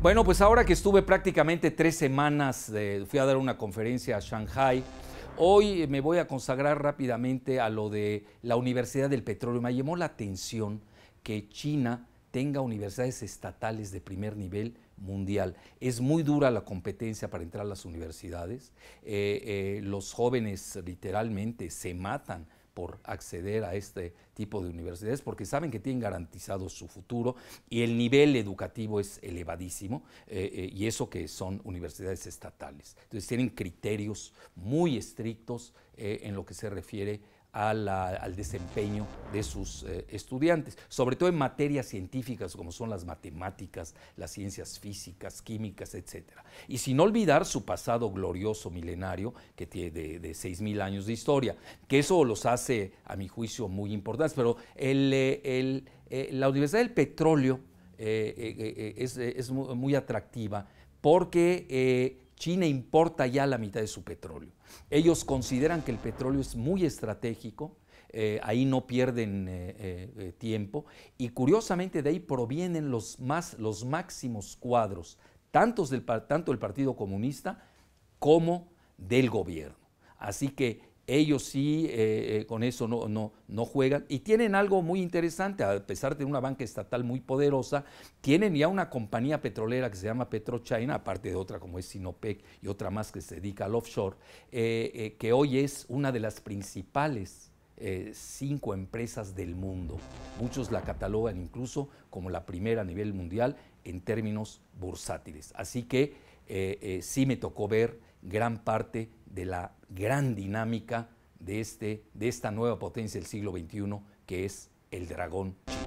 Bueno, pues ahora que estuve prácticamente tres semanas, fui a dar una conferencia a Shanghai. Hoy me voy a consagrar rápidamente a lo de la Universidad del Petróleo. Me llamó la atención que China tenga universidades estatales de primer nivel mundial. Es muy dura la competencia para entrar a las universidades. Eh, eh, los jóvenes literalmente se matan por acceder a este tipo de universidades porque saben que tienen garantizado su futuro y el nivel educativo es elevadísimo eh, eh, y eso que son universidades estatales. Entonces tienen criterios muy estrictos eh, en lo que se refiere al desempeño de sus eh, estudiantes, sobre todo en materias científicas como son las matemáticas, las ciencias físicas, químicas, etc. Y sin olvidar su pasado glorioso milenario que tiene de, de 6.000 años de historia, que eso los hace, a mi juicio, muy importantes. Pero eh, eh, la Universidad del Petróleo es, es, muy atractiva porque China importa ya la mitad de su petróleo. Ellos consideran que el petróleo es muy estratégico, eh, ahí no pierden eh, eh, tiempo y curiosamente de ahí provienen los, más, los máximos cuadros, tantos del, tanto del Partido Comunista como del gobierno. Así que ellos sí eh, eh, con eso no, no, no, juegan. Y tienen algo muy interesante, a pesar de una banca estatal muy poderosa, tienen ya una compañía petrolera que se llama PetroChina, aparte de otra como es Sinopec y otra más que se dedica al offshore, eh, que hoy es una de las principales cinco empresas del mundo. Muchos la catalogan incluso como la primera a nivel mundial en términos bursátiles. Así que eh, eh, sí me tocó ver gran parte de la gran dinámica de, este, de esta nueva potencia del siglo XXI, que es el dragón